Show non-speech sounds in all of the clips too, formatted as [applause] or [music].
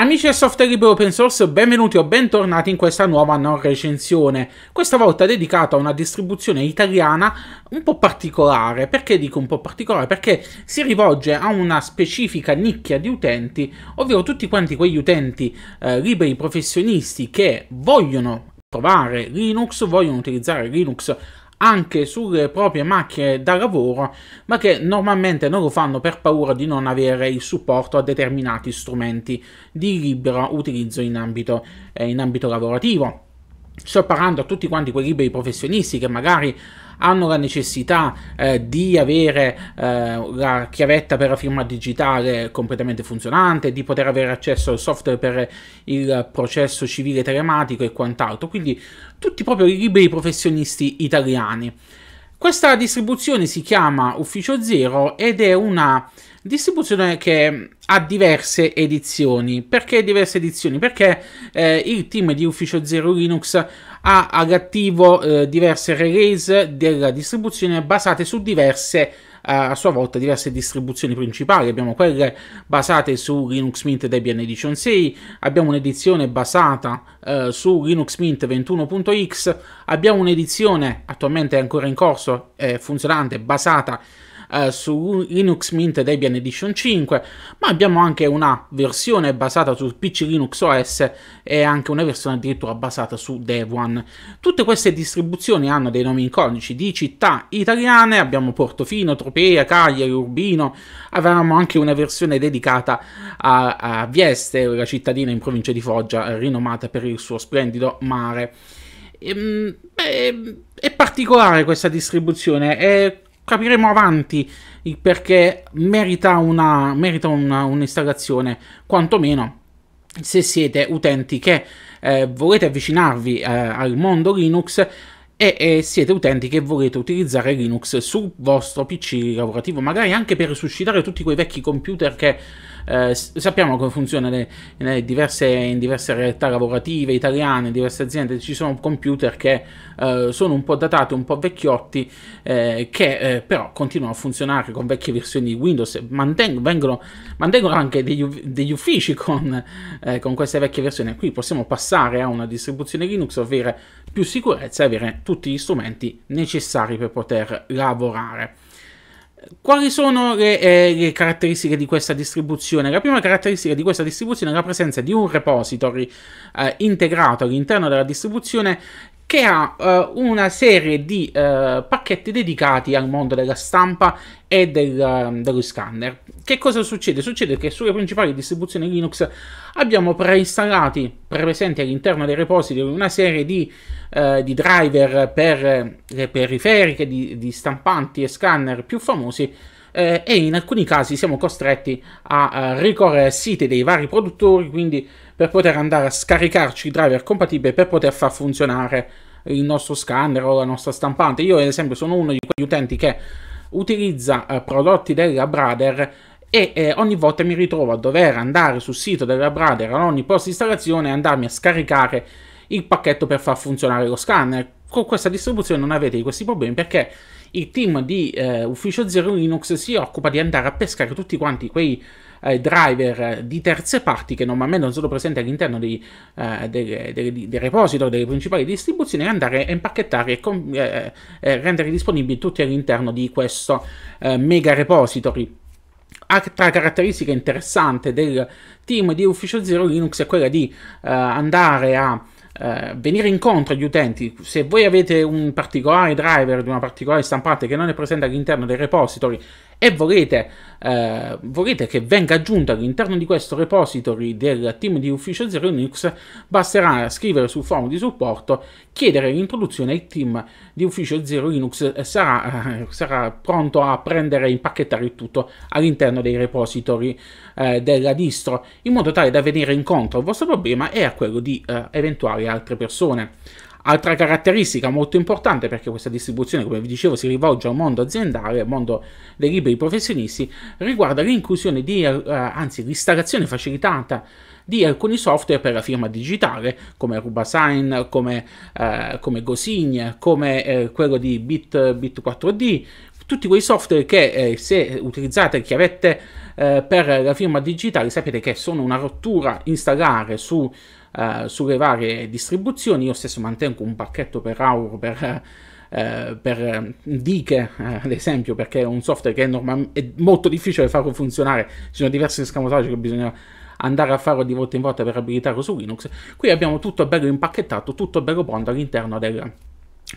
Amici del software libero open source, benvenuti o bentornati in questa nuova non recensione, questa volta dedicata a una distribuzione italiana un po' particolare. Perché dico un po' particolare? Perché si rivolge a una specifica nicchia di utenti, ovvero tutti quanti quegli utenti eh, liberi professionisti che vogliono provare Linux, vogliono utilizzare Linux anche sulle proprie macchine da lavoro, ma che normalmente non lo fanno per paura di non avere il supporto a determinati strumenti di libero utilizzo in ambito, eh, in ambito lavorativo. Sto parlando a tutti quanti quei liberi professionisti che magari hanno la necessità eh, di avere eh, la chiavetta per la firma digitale completamente funzionante, di poter avere accesso al software per il processo civile telematico e quant'altro. Quindi tutti proprio i liberi professionisti italiani. Questa distribuzione si chiama Ufficio Zero ed è una distribuzione che ha diverse edizioni. Perché diverse edizioni? Perché eh, il team di Ufficio Zero Linux ha all'attivo eh, diverse release della distribuzione basate su diverse a sua volta diverse distribuzioni principali, abbiamo quelle basate su Linux Mint Debian Edition 6, abbiamo un'edizione basata eh, su Linux Mint 21.x, abbiamo un'edizione attualmente ancora in corso eh, funzionante basata eh, su Linux Mint Debian Edition 5, ma abbiamo anche una versione basata su PC Linux OS e anche una versione addirittura basata su dev Tutte queste distribuzioni hanno dei nomi in codici di città italiane, abbiamo Portofino, Tropea, Cagliari, Urbino, avevamo anche una versione dedicata a, a Vieste, la cittadina in provincia di Foggia, eh, rinomata per il suo splendido mare. Ehm, beh, è particolare questa distribuzione, è capiremo avanti il perché merita, una, merita una, un'installazione, quantomeno se siete utenti che eh, volete avvicinarvi eh, al mondo Linux e, e, siete utenti che volete utilizzare Linux sul vostro PC lavorativo, magari anche per suscitare tutti quei vecchi computer che eh, sappiamo come funziona le, le diverse, in diverse realtà lavorative italiane, in diverse aziende, ci sono computer che eh, sono un po' datati, un po' vecchiotti, eh, che eh, però continuano a funzionare con vecchie versioni di Windows, mantengono, vengono, mantengono anche degli, degli uffici con, eh, con, queste vecchie versioni. Qui possiamo passare a una distribuzione Linux, avere più sicurezza e avere tutti gli strumenti necessari per poter lavorare. Quali sono le, eh, le, caratteristiche di questa distribuzione? La prima caratteristica di questa distribuzione è la presenza di un repository eh, integrato all'interno della distribuzione che ha eh, una serie di eh, pacchetti dedicati al mondo della stampa e del, ehm, dello scanner. Che cosa succede? Succede che sulle principali distribuzioni Linux abbiamo preinstallati, presenti all'interno dei repository, una serie di, eh, di driver per le eh, periferiche, di, di stampanti e scanner più famosi eh, e in alcuni casi siamo costretti a, a ricorrere a siti dei vari produttori, quindi per poter andare a scaricarci i driver compatibili per poter far funzionare il nostro scanner o la nostra stampante. Io, ad esempio, sono uno di quegli utenti che utilizza eh, prodotti della Brother e eh, ogni volta mi ritrovo a dover andare sul sito della Brother ad ogni post installazione e andarmi a scaricare il pacchetto per far funzionare lo scanner. Con questa distribuzione non avete questi problemi perché il team di eh, Ufficio Zero Linux si occupa di andare a pescare tutti quanti quei eh, driver eh, di terze parti che normalmente non sono presenti all'interno dei, eh, dei, dei, dei repository delle principali distribuzioni e andare a impacchettare e, con, eh, eh rendere disponibili tutti all'interno di questo eh, mega repository. Altra caratteristica interessante del team di Ufficio Zero Linux è quella di andare a eh, venire incontro agli utenti. Se voi avete un particolare driver di una particolare stampante che non è presente all'interno dei repository, e volete, eh, volete che venga aggiunto all'interno di questo repository del team di Ufficio 0 Linux, basterà scrivere sul forum di supporto, chiedere l'introduzione al team di Ufficio 0 Linux sarà, eh, sarà, pronto a prendere e impacchettare il tutto all'interno dei repository eh, della distro, in modo tale da venire incontro al vostro problema e a quello di eh, eventuali altre persone. Altra caratteristica molto importante perché questa distribuzione, come vi dicevo, si rivolge al mondo aziendale, al mondo dei liberi professionisti, riguarda l'inclusione di, eh, anzi l'installazione facilitata di alcuni software per la firma digitale, come Rubasign, come, eh, come Gosign, come eh, quello di Bit, Bit 4D, tutti quei software che eh, se utilizzate chiavette eh, per la firma digitale sapete che sono una rottura installare su eh, sulle varie distribuzioni. Io stesso mantengo un pacchetto per Auro per, eh, per eh, Dike, eh, ad esempio, perché è un software che è, normal- è molto difficile farlo funzionare. Ci sono diversi scamotaggi che bisogna andare a farlo di volta in volta per abilitarlo su Linux. Qui abbiamo tutto bello impacchettato, tutto bello pronto all'interno del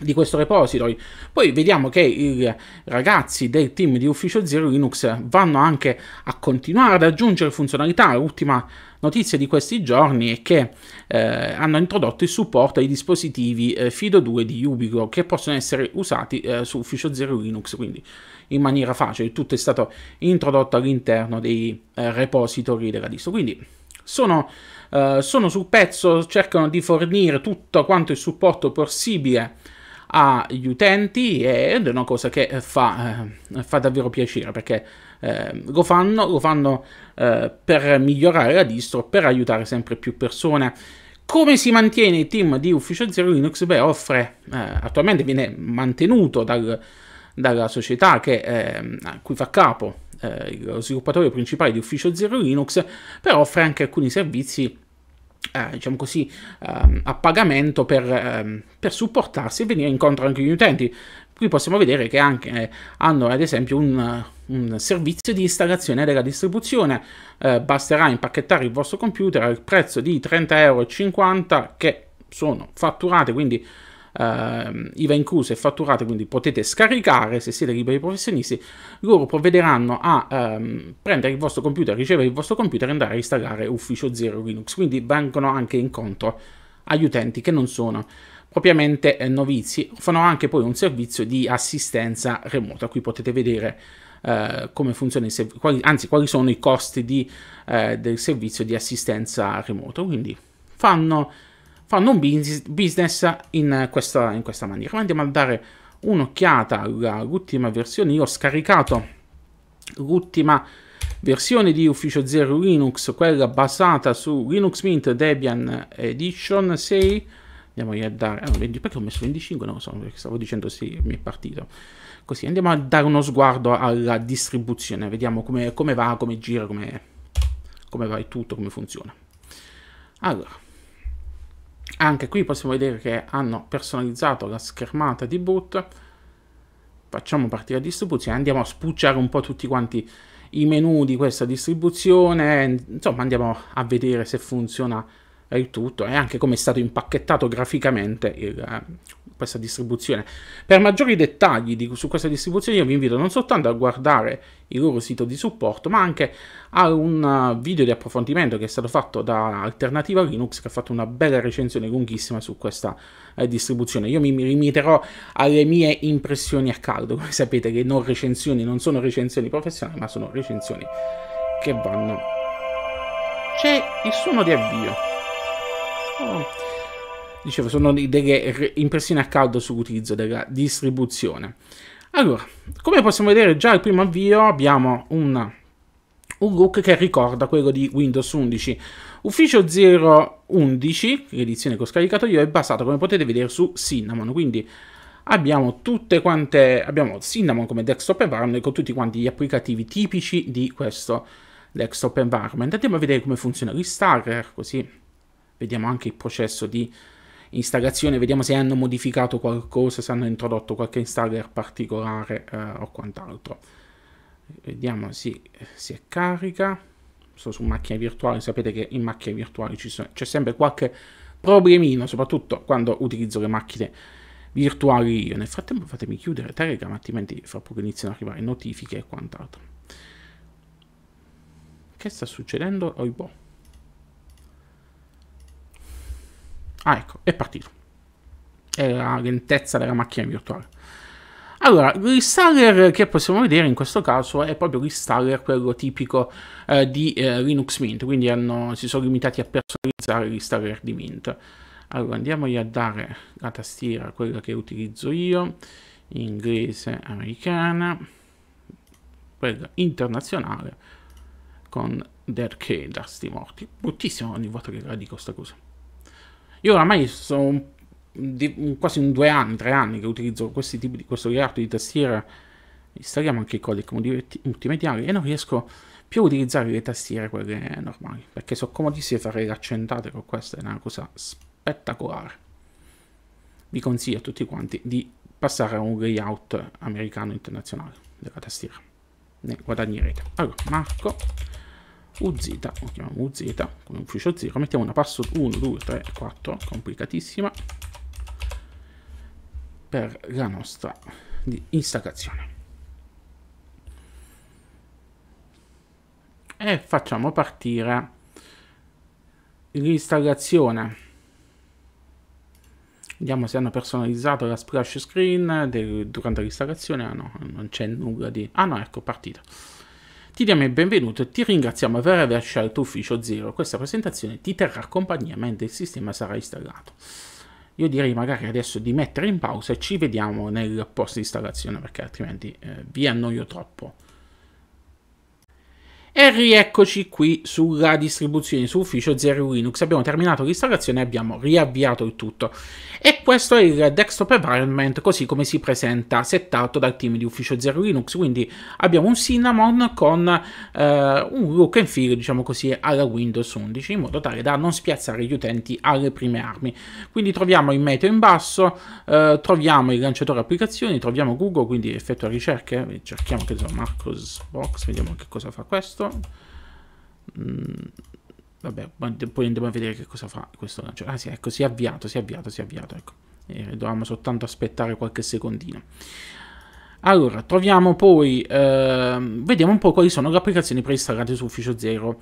di questo repository. Poi vediamo che i ragazzi del team di Ufficio Zero Linux vanno anche a continuare ad aggiungere funzionalità. L'ultima notizia di questi giorni è che eh, hanno introdotto il supporto ai dispositivi eh, Fido 2 di Ubico che possono essere usati eh, su Ufficio Zero Linux, quindi in maniera facile. Tutto è stato introdotto all'interno dei eh, repository della distro. Quindi sono, eh, sono sul pezzo, cercano di fornire tutto quanto il supporto possibile agli utenti ed è una cosa che eh, fa, eh, fa davvero piacere perché eh, lo fanno, lo fanno eh, per migliorare la distro, per aiutare sempre più persone. Come si mantiene il team di Ufficio Zero Linux? Beh, offre, eh, attualmente viene mantenuto dal, dalla società che, ehm, a cui fa capo eh, lo sviluppatore principale di Ufficio Zero Linux, però offre anche alcuni servizi eh, diciamo così, eh, a pagamento per, eh, per, supportarsi e venire incontro anche agli utenti. Qui possiamo vedere che anche eh, hanno ad esempio un, un servizio di installazione della distribuzione. Eh, basterà impacchettare il vostro computer al prezzo di 30,50 euro che sono fatturate, quindi eh, IVA incluso e fatturate, quindi potete scaricare se siete liberi professionisti, loro provvederanno a ehm, prendere il vostro computer, ricevere il vostro computer e andare a installare Ufficio Zero Linux, quindi vengono anche incontro agli utenti che non sono propriamente eh, novizi, fanno anche poi un servizio di assistenza remota, qui potete vedere Uh, come funziona il servizio, quali, anzi quali sono i costi di, uh, del servizio di assistenza remoto. Quindi fanno fanno un business in questa, in questa maniera. Ma andiamo a dare un'occhiata all'ultima versione. Io ho scaricato l'ultima versione di Ufficio Zero Linux, quella basata su Linux Mint Debian Edition 6. Andiamo a dare... Ah, perché ho messo 25? Non lo so, perché stavo dicendo 6 mi è partito. Così, andiamo a dare uno sguardo alla distribuzione. Vediamo come, come va, come gira, come, come va il tutto, come funziona. Allora, anche qui possiamo vedere che hanno personalizzato la schermata di boot facciamo partire la distribuzione andiamo a spucciare un po' tutti quanti i menu di questa distribuzione insomma andiamo a vedere se funziona e tutto, e anche come è stato impacchettato graficamente il, eh, questa distribuzione. Per maggiori dettagli di, su questa distribuzione io vi invito non soltanto a guardare il loro sito di supporto, ma anche a un eh, video di approfondimento che è stato fatto da Alternativa Linux, che ha fatto una bella recensione lunghissima su questa eh, distribuzione. Io mi limiterò alle mie impressioni a caldo, [laughs] come sapete che non recensioni, non sono recensioni professionali, ma sono recensioni che vanno... C'è il suono di avvio. Dicevo, sono delle impressioni a caldo sull'utilizzo della distribuzione. Allora, come possiamo vedere già al primo avvio abbiamo una, un look che ricorda quello di Windows 11. Ufficio 011, l'edizione che ho scaricato io, è basato, come potete vedere, su Cinnamon, quindi abbiamo tutte quante, abbiamo Cinnamon come desktop environment con tutti quanti gli applicativi tipici di questo desktop environment. Andiamo a vedere come funziona l'installer, così vediamo anche il processo di installazione, vediamo se hanno modificato qualcosa, se hanno introdotto qualche installer particolare eh, o quant'altro. Vediamo se si carica, Sono su macchine virtuali, sapete che in macchine virtuali c'è sempre qualche problemino, soprattutto quando utilizzo le macchine virtuali io. Nel frattempo fatemi chiudere Telegram, altrimenti fra poco iniziano ad arrivare notifiche e quant'altro. Che sta succedendo? Oh, boh. Ah, ecco, è partito. È la lentezza della macchina virtuale. Allora, l'installer che possiamo vedere in questo caso è proprio l'installer, quello tipico eh, di eh, Linux Mint, quindi hanno, si sono limitati a personalizzare l'installer di Mint. Allora, andiamogli a dare la tastiera, quella che utilizzo io, inglese, americana, quella internazionale, con dead Derke, Dusty Morti. Bruttissimo ogni volta che la dico sta cosa. Io oramai sono di, quasi un due anni, tre anni che utilizzo questi tipi di questo layout di tastiera. Installiamo anche i codec multimediali e non riesco più a utilizzare le tastiere quelle normali perché sono comodissime fare le accentate con questa, è una cosa spettacolare. Vi consiglio a tutti quanti di passare a un layout americano internazionale della tastiera. Ne guadagnerete. Allora, Marco UZ, lo chiamiamo UZ come ufficio 0, mettiamo una password 1, 2, 3, 4, complicatissima, per la nostra installazione. E facciamo partire l'installazione. Vediamo se hanno personalizzato la splash screen del, durante l'installazione. Ah no, non c'è nulla di... Ah no, ecco, partita. Ti diamo il benvenuto e ti ringraziamo per aver scelto Ufficio Zero. Questa presentazione ti terrà compagnia mentre il sistema sarà installato. Io direi magari adesso di mettere in pausa e ci vediamo nel post installazione perché altrimenti eh, vi annoio troppo. E rieccoci qui sulla distribuzione su ufficio Zero Linux. Abbiamo terminato l'installazione e abbiamo riavviato il tutto. E questo è il desktop environment così come si presenta settato dal team di ufficio Zero Linux. Quindi abbiamo un Cinnamon con eh, un look and feel, diciamo così, alla Windows 11 in modo tale da non spiazzare gli utenti alle prime armi. Quindi troviamo il meteo in basso, eh, troviamo il lanciatore applicazioni, troviamo Google, quindi effettua ricerche. Cerchiamo che so, Marcos Box, vediamo che cosa fa questo questo. Mm, vabbè, poi andiamo a vedere che cosa fa questo lancio. Ah sì, ecco, si è avviato, si è avviato, si è avviato, ecco. E eh, dovevamo soltanto aspettare qualche secondino. Allora, troviamo poi, eh, vediamo un po' quali sono le applicazioni preinstallate su Ufficio 0.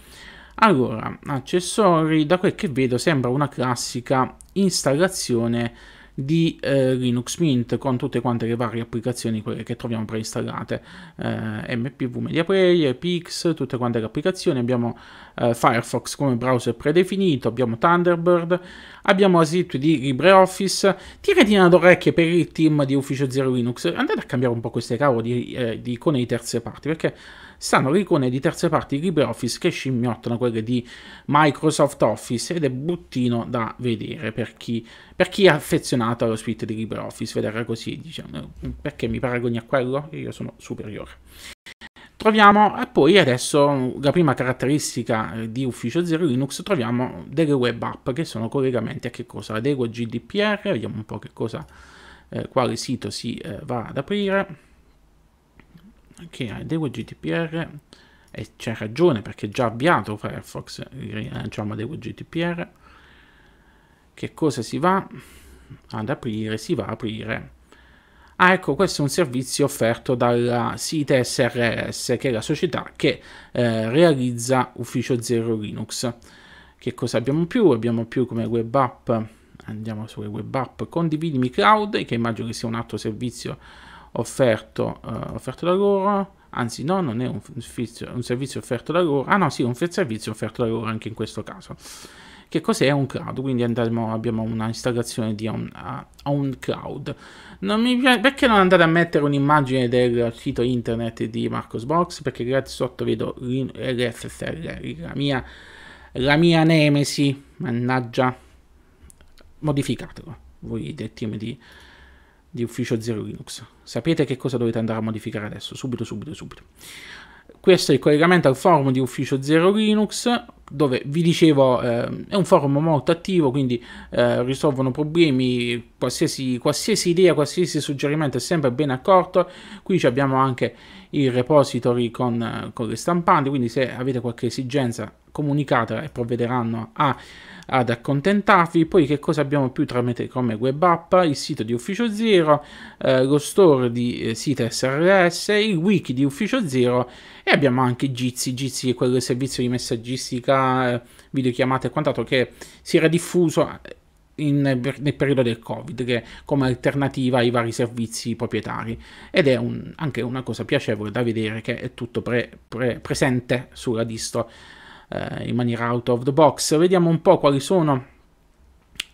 Allora, accessori, da quel che vedo sembra una classica installazione di eh, Linux Mint con tutte quante le varie applicazioni quelle che troviamo preinstallate eh, MPV Media Player, Pix, tutte quante le applicazioni abbiamo eh, Firefox come browser predefinito, abbiamo Thunderbird abbiamo la suite di LibreOffice tiratina d'orecchie per il team di Ufficio Zero Linux andate a cambiare un po' queste cavolo di, eh, di icone di terze parti perché stanno le icone di terze parti di LibreOffice che scimmiottano quelle di Microsoft Office ed è bruttino da vedere per chi, per chi è affezionato allo suite di LibreOffice, vederla così, diciamo, perché mi paragoni a quello? Io sono superiore. Troviamo poi adesso la prima caratteristica di Ufficio Zero Linux, troviamo delle web app che sono collegamenti a che cosa? Adeguo GDPR, vediamo un po' che cosa, eh, quale sito si eh, va ad aprire ok devo GDPR e c'è ragione perché è già avviato Firefox lanciamo eh, eh, devo GDPR che cosa si va ad aprire si va a aprire Ah, ecco, questo è un servizio offerto dalla SITE SRS, che è la società che eh, realizza Ufficio Zero Linux. Che cosa abbiamo più? Abbiamo più come web app, andiamo sulle web app, condividimi cloud, che immagino che sia un altro servizio offerto, uh, offerto da loro, anzi no, non è un, un servizio offerto da loro, ah no sì, un servizio offerto da loro anche in questo caso. Che cos'è un cloud? Quindi andremo, abbiamo una installazione di un, a, a cloud. Non mi piace, perché non andate a mettere un'immagine del sito internet di Marcosbox? Perché grazie sotto vedo l'FSL, la mia, la mia nemesi, mannaggia. Modificatelo, voi del team di di Ufficio Zero Linux. Sapete che cosa dovete andare a modificare adesso, subito, subito, subito. Questo è il collegamento al forum di Ufficio Zero Linux, dove vi dicevo eh, è un forum molto attivo, quindi eh, risolvono problemi, qualsiasi, qualsiasi, idea, qualsiasi suggerimento è sempre ben accorto. Qui abbiamo anche il repository con, eh, con le stampanti, quindi se avete qualche esigenza comunicatela e provvederanno a ad accontentarvi. Poi che cosa abbiamo più tramite come web app? Il sito di Ufficio Zero, eh, lo store di eh, sito SRS, il wiki di Ufficio Zero e abbiamo anche Jitsi, Jitsi è quel servizio di messaggistica, eh, videochiamate e quant'altro che si era diffuso eh, in, nel periodo del Covid, che come alternativa ai vari servizi proprietari. Ed è un, anche una cosa piacevole da vedere che è tutto pre, pre, presente sulla distro eh, in maniera out of the box. Vediamo un po' quali sono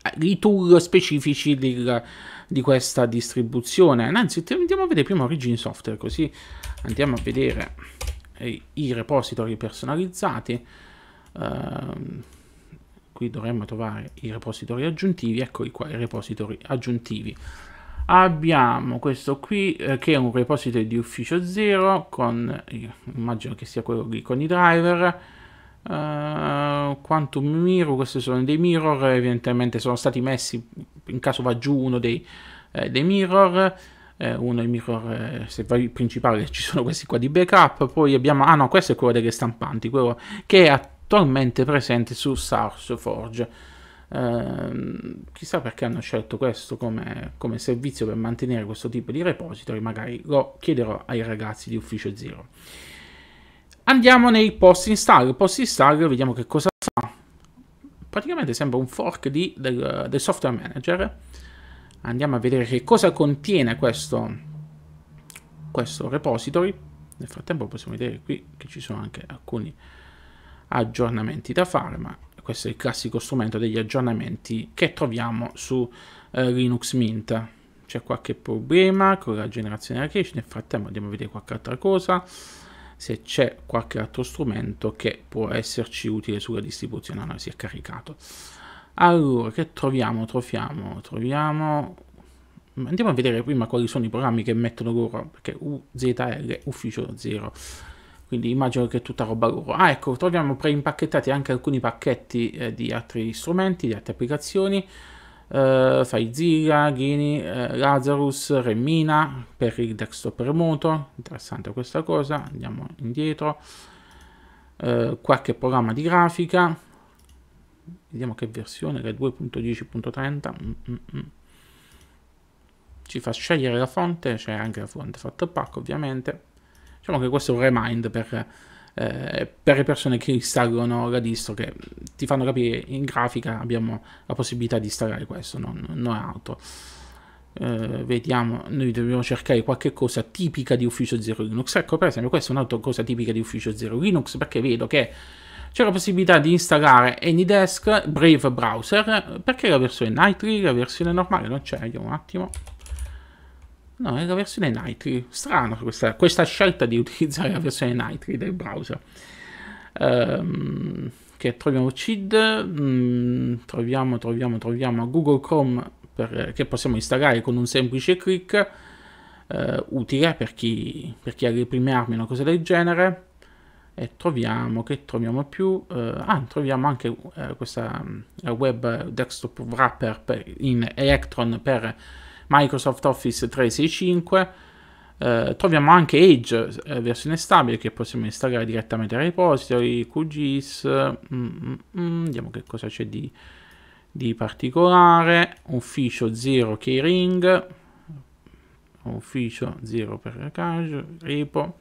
eh, i tool specifici del, di questa distribuzione. Anzi, andiamo a vedere prima Origin Software, così andiamo a vedere eh, i repository personalizzati. Uh, qui dovremmo trovare i repository aggiuntivi, eccoli qua i repository aggiuntivi. Abbiamo questo qui eh, che è un repository di ufficio 0 con, eh, immagino che sia quello lì con i driver, eh, quantum Mirror, questi sono dei mirror, evidentemente sono stati messi, in caso va giù uno dei, eh, dei mirror, eh, uno dei mirror, eh, se vai principale [laughs] ci sono questi qua di backup, poi abbiamo, ah no, questo è quello delle stampanti, quello che è attualmente presente su SourceForge. Uh, ehm, chissà perché hanno scelto questo come, come servizio per mantenere questo tipo di repository, magari lo chiederò ai ragazzi di Ufficio Zero. Andiamo nei post install. Post install, vediamo che cosa fa. Praticamente sembra un fork di, del, del software manager. Andiamo a vedere che cosa contiene questo, questo repository. Nel frattempo possiamo vedere qui che ci sono anche alcuni aggiornamenti da fare, ma questo è il classico strumento degli aggiornamenti che troviamo su eh, Linux Mint. C'è qualche problema con la generazione della cache, nel frattempo andiamo a vedere qualche altra cosa se c'è qualche altro strumento che può esserci utile sulla distribuzione. No, si è caricato. Allora, che troviamo? Troviamo, troviamo... Andiamo a vedere prima quali sono i programmi che mettono loro, perché UZL, ufficio 0 quindi immagino che è tutta roba loro. Ah, ecco, troviamo preimpacchettati anche alcuni pacchetti eh, di altri strumenti, di altre applicazioni eh, Faizira, Ghini, eh, Lazarus, Remina per il desktop remoto, interessante questa cosa, andiamo indietro, eh, qualche programma di grafica, vediamo che versione, la 2.10.30, mm, mm -mm. ci fa scegliere la fonte, c'è anche la fonte fatta a pacco ovviamente, diciamo che questo è un remind per eh, per le persone che installano la distro che ti fanno capire in grafica abbiamo la possibilità di installare questo, non, non altro. Eh, vediamo, noi dobbiamo cercare qualche cosa tipica di Ufficio 0 Linux. Ecco, per esempio, questa è un'altra cosa tipica di Ufficio 0 Linux perché vedo che c'è la possibilità di installare AnyDesk Brave Browser perché la versione Nightly, la versione normale non c'è, vediamo un attimo. No, è la versione Nitri. Strano questa, questa scelta di utilizzare la versione Nitri del browser. Um, che troviamo CID, um, mm, troviamo, troviamo, troviamo Google Chrome per, che possiamo installare con un semplice clic. Uh, eh, utile per chi, per chi, ha le prime armi, una cosa del genere. E troviamo che troviamo più. Uh, ah, troviamo anche uh, questa mm, web desktop wrapper per, in Electron per Microsoft Office 365, eh, troviamo anche Edge, eh, versione stabile che possiamo installare direttamente dai repository, QGIS, mm, mm, mm, vediamo che cosa c'è di, di particolare, ufficio 0 keyring, ufficio 0 per caso, repo,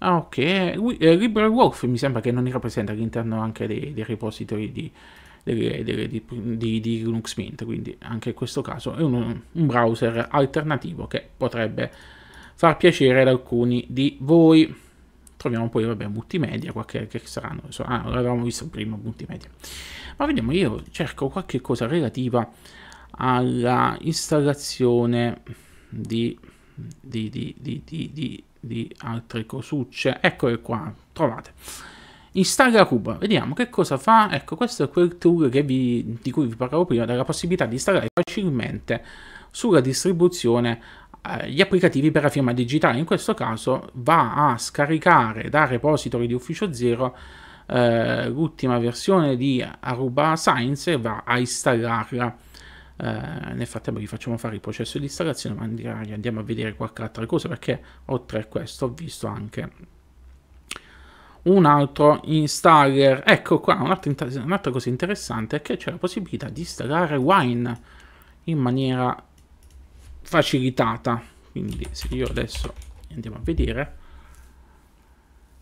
Ah, ok, eh, eh, LibreWolf mi sembra che non era presente all'interno anche dei, dei repository di, dei, di, di, di, Linux Mint, quindi anche in questo caso è un, un browser alternativo che potrebbe far piacere ad alcuni di voi troviamo poi vabbè, multimedia, qualche che saranno, insomma, ah, l'avevamo visto prima multimedia. Ma vediamo, io cerco qualche cosa relativa alla installazione di, di, di, di altre cosucce. Eccole qua, trovate. Installa Cuba, vediamo che cosa fa. Ecco, questo è quel tool vi, di cui vi parlavo prima, della possibilità di installare facilmente sulla distribuzione eh, gli applicativi per la firma digitale. In questo caso va a scaricare da repository di Ufficio Zero eh, l'ultima versione di Aruba Science e va a installarla. Eh, nel frattempo gli facciamo fare il processo di installazione, ma andiamo a vedere qualche altra cosa perché oltre a questo ho visto anche un altro installer. Ecco qua, un'altra inter- un cosa interessante è che c'è la possibilità di installare Wine in maniera facilitata. Quindi se io adesso andiamo a vedere,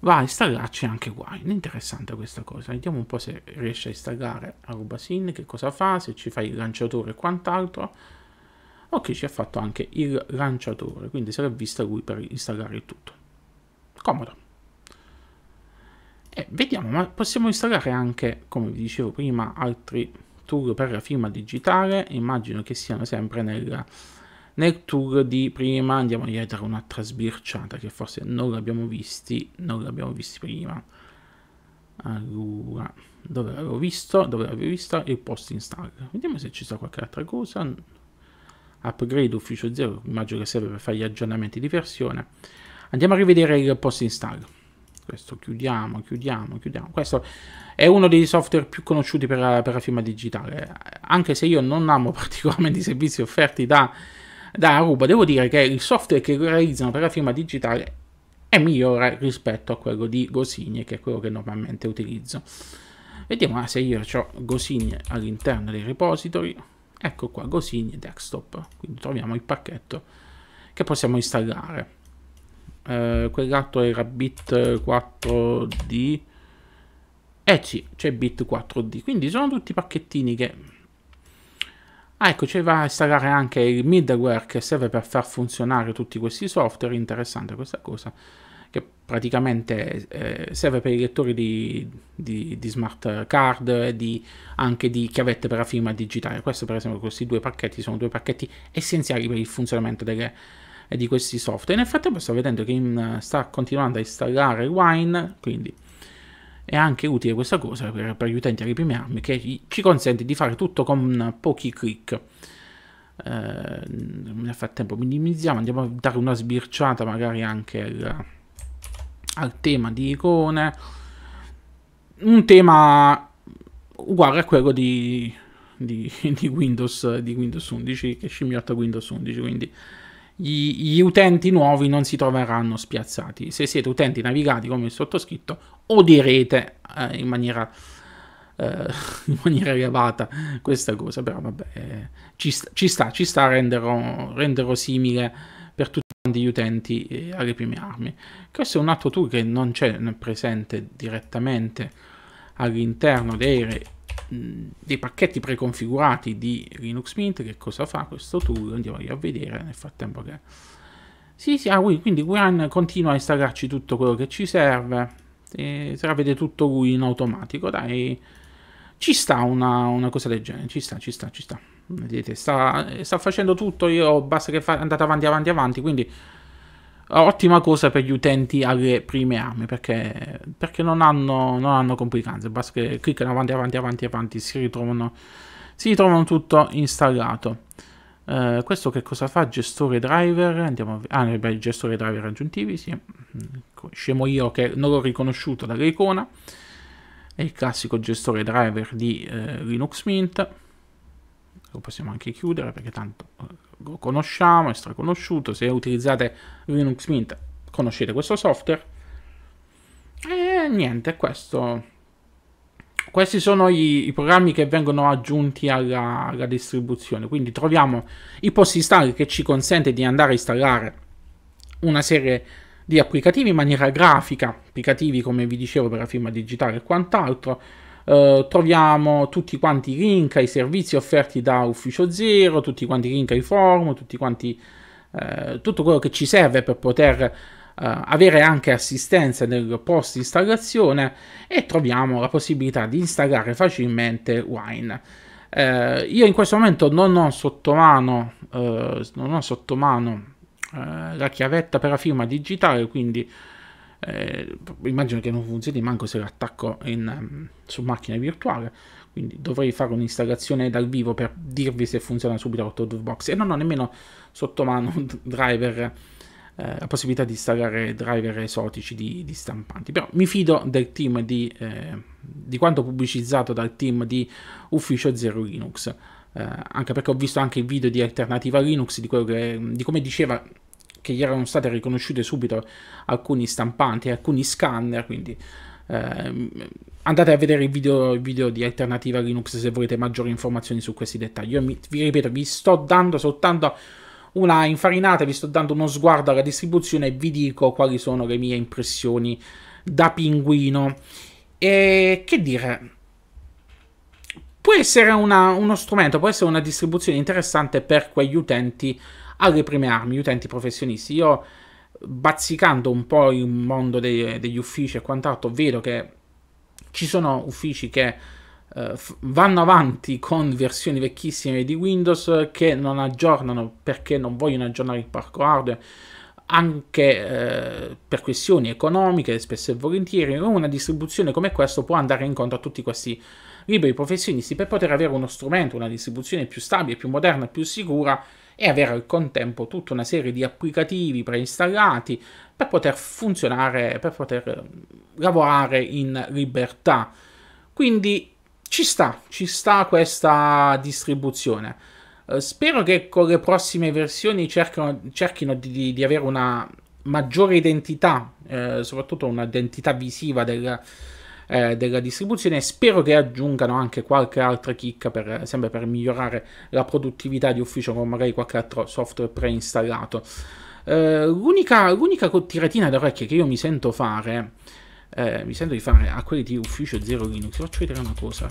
va a installarci anche Wine. Interessante questa cosa. Vediamo un po' se riesce a installare Arubasin, che cosa fa, se ci fa il lanciatore e quant'altro. Ok, ci ha fatto anche il lanciatore, quindi sarà vista lui per installare il tutto. Comodo. E eh, vediamo, ma possiamo installare anche, come vi dicevo prima, altri tool per la firma digitale. Immagino che siano sempre nel, nel tool di prima. Andiamo a dare un'altra sbirciata che forse non l'abbiamo visti, non l'abbiamo visti prima. Allora, dove l'avevo visto? Dove l'avevo vista? Il post install. Vediamo se ci sta qualche altra cosa. Upgrade ufficio 0, immagino che serve per fare gli aggiornamenti di versione. Andiamo a rivedere il post install questo chiudiamo, chiudiamo, chiudiamo. Questo è uno dei software più conosciuti per la, per la firma digitale, anche se io non amo [laughs] particolarmente i servizi offerti da, da Aruba, devo dire che il software che realizzano per la firma digitale è migliore rispetto a quello di Gosigne, che è quello che normalmente utilizzo. Vediamo ah, se io ho Gosigne all'interno dei repository. Ecco qua, Gosigne desktop. Quindi troviamo il pacchetto che possiamo installare eh, quell'altro era bit 4D eh sì, c'è bit 4D quindi sono tutti pacchettini che ah, ecco, ci va a installare anche il middleware che serve per far funzionare tutti questi software interessante questa cosa che praticamente eh, serve per i lettori di, di, di smart card e di, anche di chiavette per la firma digitale. Questo per esempio, questi due pacchetti sono due pacchetti essenziali per il funzionamento delle, di questi software. nel frattempo sto vedendo che in, eh, sta continuando a installare Wine, quindi è anche utile questa cosa per, per gli utenti alle prime armi, che ci consente di fare tutto con eh, pochi click. Eh, nel frattempo minimizziamo, andiamo a dare una sbirciata magari anche al, al tema di icone. Un tema uguale a quello di, di, [laughs] di, Windows, di Windows 11, che scimmiotta Windows 11, quindi gli, gli utenti nuovi non si troveranno spiazzati. Se siete utenti navigati come il sottoscritto, odierete eh, in maniera eh, [laughs] in maniera elevata questa cosa, però vabbè, eh, ci, sta, ci sta, ci sta a renderlo, renderlo simile per tutti gli utenti eh, alle prime armi. Questo è un altro tool che non c'è presente direttamente all'interno dei Mm, dei pacchetti preconfigurati di Linux Mint. Che cosa fa questo tool? Andiamo a vedere nel frattempo che... Sì, sì, ah, quindi Guran continua a installarci tutto quello che ci serve. E se la vede tutto lui in automatico, dai. Ci sta una, una cosa del genere, ci sta, ci sta, ci sta. Vedete, sta, sta facendo tutto, io basta che fa, andate avanti, avanti, avanti, quindi ottima cosa per gli utenti alle prime armi perché, perché non, hanno, non, hanno, complicanze basta che cliccano avanti avanti avanti avanti si ritrovano, si ritrovano tutto installato eh, questo che cosa fa? Gestore driver, andiamo a ah, eh, beh, gestore driver aggiuntivi, sì. Mm, scemo io che non l'ho riconosciuto dall'icona. È il classico gestore driver di eh, Linux Mint. Lo possiamo anche chiudere perché tanto eh, lo conosciamo, è straconosciuto, se utilizzate Linux Mint conoscete questo software. E niente, questo... Questi sono i, i programmi che vengono aggiunti alla, alla, distribuzione, quindi troviamo i post install che ci consente di andare a installare una serie di applicativi in maniera grafica, applicativi come vi dicevo per la firma digitale e quant'altro, eh, troviamo tutti quanti i link ai servizi offerti da Ufficio Zero, tutti quanti i link ai forum, tutti quanti, eh, tutto quello che ci serve per poter eh, avere anche assistenza nel post installazione e troviamo la possibilità di installare facilmente Wine. Eh, io in questo momento non ho sotto mano, eh, non ho sotto mano eh, la chiavetta per la firma digitale, quindi eh, immagino che non funzioni manco se l'attacco in, ehm, su macchina virtuale quindi dovrei fare un'installazione dal vivo per dirvi se funziona subito Outdoorbox e non ho nemmeno sotto mano [laughs] driver eh, la possibilità di installare driver esotici di, di, stampanti però mi fido del team di, eh, di quanto pubblicizzato dal team di Ufficio Zero Linux eh, anche perché ho visto anche il video di Alternativa Linux di, che, di come diceva che gli erano state riconosciute subito alcuni stampanti, alcuni scanner, quindi eh, andate a vedere il video, il video, di Alternativa Linux se volete maggiori informazioni su questi dettagli. Io mi, vi ripeto, vi sto dando soltanto una infarinata, vi sto dando uno sguardo alla distribuzione e vi dico quali sono le mie impressioni da pinguino. E che dire, può essere una, uno strumento, può essere una distribuzione interessante per quegli utenti alle ah, prime armi, gli utenti professionisti. Io bazzicando un po' il mondo dei, degli uffici e quant'altro, vedo che ci sono uffici che eh, vanno avanti con versioni vecchissime di Windows che non aggiornano perché non vogliono aggiornare il parco hardware anche eh, per questioni economiche spesso e volentieri una distribuzione come questa può andare incontro a tutti questi liberi professionisti per poter avere uno strumento, una distribuzione più stabile, più moderna, più sicura e avere al contempo tutta una serie di applicativi preinstallati per poter funzionare, per poter ehm, lavorare in libertà. Quindi ci sta, ci sta questa distribuzione. Eh, spero che con le prossime versioni cerchino, cerchino di, di, avere una maggiore identità, eh, soprattutto un'identità visiva del, eh, della distribuzione. Spero che aggiungano anche qualche altra chicca per, sempre per migliorare la produttività di ufficio con magari qualche altro software preinstallato. Eh, l'unica, l'unica tiratina d'orecchie che io mi sento fare, eh, mi sento di fare a quelli di Ufficio Zero Linux, faccio vedere una cosa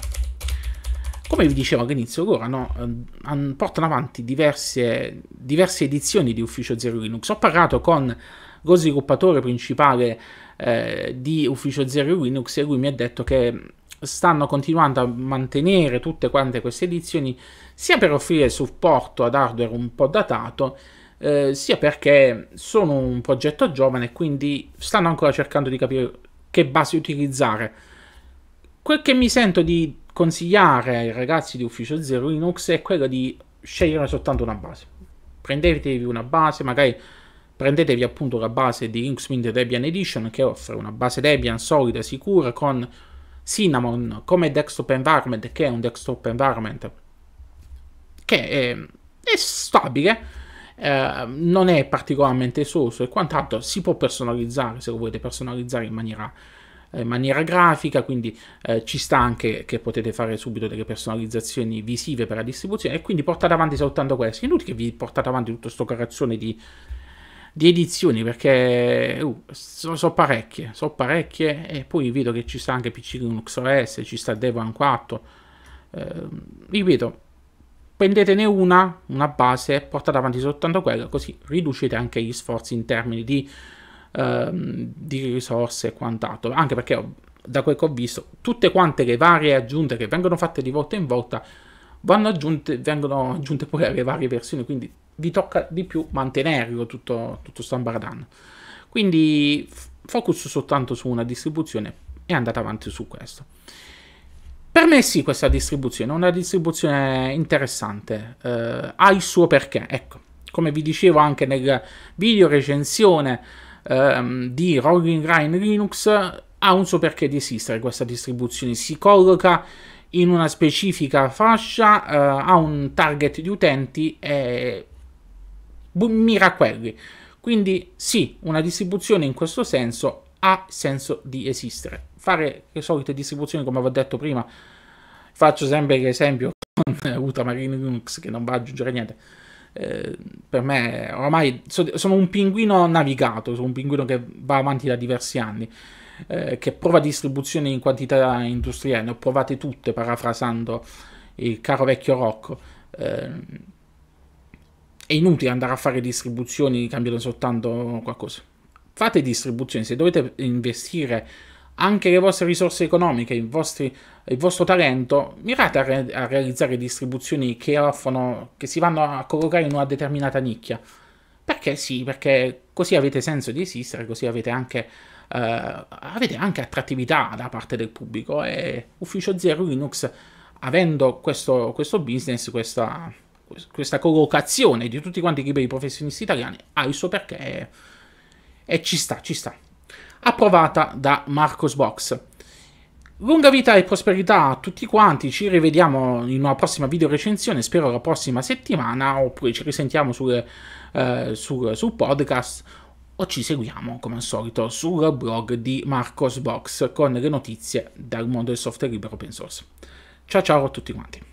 come vi dicevo all'inizio loro no, eh, portano avanti diverse, diverse, edizioni di Ufficio Zero Linux. Ho parlato con lo sviluppatore principale eh, di Ufficio Zero Linux e lui mi ha detto che stanno continuando a mantenere tutte quante queste edizioni sia per offrire supporto ad hardware un po' datato eh, sia perché sono un progetto giovane quindi stanno ancora cercando di capire che basi utilizzare quel che mi sento di consigliare ai ragazzi di Ufficio Zero Linux è quello di scegliere soltanto una base prendetevi una base magari prendetevi appunto la base di Inkswind Debian Edition che offre una base Debian solida, sicura, con Cinnamon come desktop environment, che è un desktop environment che è, è stabile, eh, non è particolarmente esoso e quant'altro, si può personalizzare se lo volete personalizzare in maniera, in maniera grafica, quindi eh, ci sta anche che potete fare subito delle personalizzazioni visive per la distribuzione e quindi portate avanti soltanto questo, inutile che vi portate avanti tutto questo carazzone di di edizioni perché uh, sono so parecchie, sono parecchie e poi vedo che ci sta anche PC Linux OS, ci sta Debian 4. Eh, ripeto, prendetene una, una base, portate avanti soltanto quella, così riducete anche gli sforzi in termini di, ehm, di risorse e quant'altro, anche perché da quel che ho visto, tutte quante le varie aggiunte che vengono fatte di volta in volta aggiunte, vengono aggiunte poi alle varie versioni, quindi vi tocca di più mantenerlo tutto, tutto Stambardan. Quindi focus soltanto su una distribuzione e andate avanti su questo. Per me sì, questa distribuzione è una distribuzione interessante, eh, ha il suo perché, ecco. Come vi dicevo anche nel video recensione ehm, di Rolling Grind Linux, ha un suo perché di esistere questa distribuzione, si colloca in una specifica fascia, eh, ha un target di utenti e mira a quelli. Quindi sì, una distribuzione in questo senso ha senso di esistere. Fare le solite distribuzioni, come avevo detto prima, faccio sempre l'esempio con Ultramarine [laughs] Linux che non va a aggiungere niente. Eh, per me ormai sono un pinguino navigato, sono un pinguino che va avanti da diversi anni eh, che prova distribuzione in quantità industriale, ne ho provate tutte, parafrasando il caro vecchio Rocco. Eh, è inutile andare a fare distribuzioni cambiano soltanto qualcosa. Fate distribuzioni, se dovete investire anche le vostre risorse economiche, il, vostri, il vostro talento, mirate a, re a realizzare distribuzioni che, offrono, che si vanno a collocare in una determinata nicchia. Perché sì, perché così avete senso di esistere, così avete anche eh, avete anche attrattività da parte del pubblico e eh, Ufficio Zero Linux avendo questo, questo business, questa, questa, collocazione di tutti quanti i liberi professionisti italiani ha il suo perché e, e ci sta, ci sta. Approvata da Marcos Box. Lunga vita e prosperità a tutti quanti, ci rivediamo in una prossima video recensione, spero la prossima settimana, oppure ci risentiamo sul, eh, sul, sul podcast o ci seguiamo, come al solito, sul blog di Marcosbox con le notizie dal mondo del software libero open source. Ciao ciao a tutti quanti!